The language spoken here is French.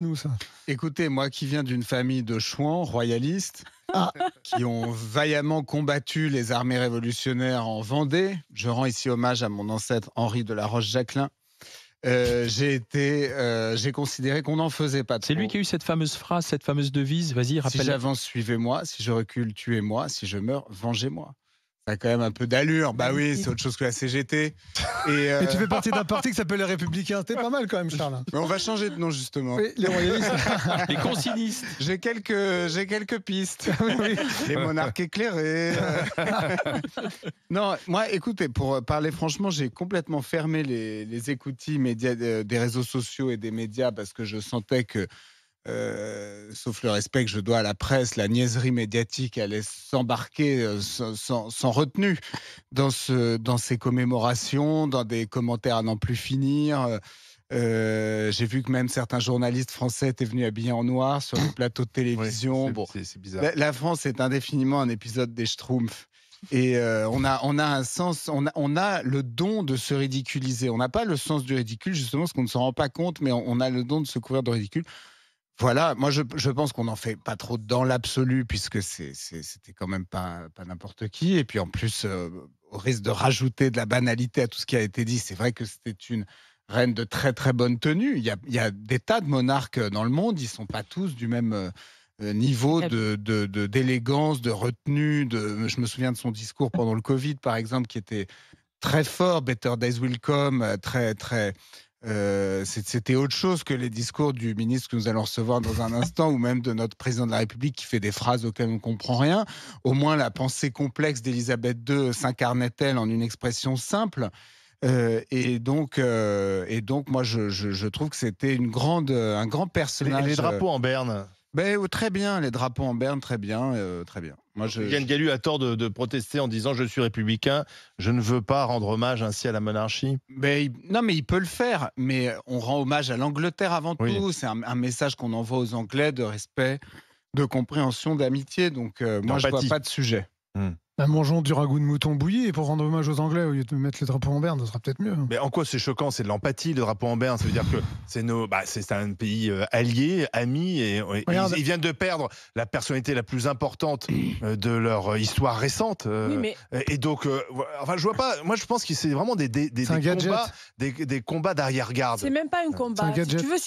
nous, ça. Écoutez, moi qui viens d'une famille de chouans royalistes, ah. qui ont vaillamment combattu les armées révolutionnaires en Vendée, je rends ici hommage à mon ancêtre Henri de la Roche-Jacquelin. Euh, j'ai été, euh, j'ai considéré qu'on n'en faisait pas. C'est lui qui a eu cette fameuse phrase, cette fameuse devise. Vas-y, rappelle. Si j'avance, suivez-moi. Si je recule, tuez-moi. Si je meurs, vengez-moi. T'as quand même un peu d'allure. Bah oui, c'est autre chose que la CGT. Euh, et, tu fais partie d'un parti qui s'appelle Les Républicains. T'es pas mal quand même, Charles. Mais on va changer de nom, justement. les royalistes. les consignistes. J'ai quelques, j'ai quelques pistes. Ah les monarques éclairés. non, moi, écoutez, pour parler franchement, j'ai complètement fermé les, les écoutilles médias, euh, des réseaux sociaux et des médias parce que je sentais que euh, sauf le respect que je dois à la presse, la niaiserie médiatique allait s'embarquer euh, sans, retenue dans, ce, dans ces commémorations, dans des commentaires à n'en plus finir. Euh, j'ai vu que même certains journalistes français étaient venus habillés en noir sur le plateau de télévision. La, France est indéfiniment un épisode des Schtroumpfs. Et on, a, on a un sens, on a, on a le don de se ridiculiser. On n'a pas le sens du ridicule, justement, parce qu'on ne s'en rend pas compte, mais on, a le don de se couvrir de ridicule. Voilà, moi je, pense qu'on n'en fait pas trop dans l'absolu, puisque c'était quand même pas, n'importe qui. Et puis en plus, euh, au risque de rajouter de la banalité à tout ce qui a été dit, c'est vrai que c'était une reine de très très bonne tenue. Il y, a, des tas de monarques euh, dans le monde, ils sont pas tous du même... Euh, niveau ah de, d'élégance, de, retenue. je me souviens de son discours pendant le Covid, par exemple, qui était très fort. Better Days Will Come, très, très euh, c'était autre chose que les discours du ministre que nous allons recevoir dans un instant, ou même de notre président de la République qui fait des phrases auxquelles on ne comprend rien. Au moins, la pensée complexe d'Elisabeth II s'incarnait-elle en une expression simple euh, et donc, euh, et donc, moi, je, trouve que c'était une grande, un grand personnage. les drapeaux en berne. Ben, oh, très bien, les drapeaux en berne, très bien, euh, très bien. Moi, je... Yann Gallu a tort de, protester en disant je suis républicain, je ne veux pas rendre hommage ainsi à la monarchie. Mais, ben, non, mais il peut le faire. Mais on rend hommage à l'Angleterre avant tout. C'est un, message qu'on envoie aux Anglais de respect, de compréhension, d'amitié. Donc euh, moi, je vois pas de sujet. Hmm. Bah, mangeons du ragoût de mouton bouilli et pour rendre hommage aux Anglais au lieu de mettre le drapeau en berne, ce sera peut-être mieux. Mais en quoi c'est choquant C'est de l'empathie, le drapeau en berne. Ça veut dire que c'est nos, bah, c'est un pays euh, allié, ami, et, ils, viennent de perdre la personnalité la plus importante euh, de leur euh, histoire récente. Et donc, je enfin, je vois pas. Moi, je pense que c'est vraiment des, des, des, combats, d'arrière-garde. C'est même pas un combat. tu veux,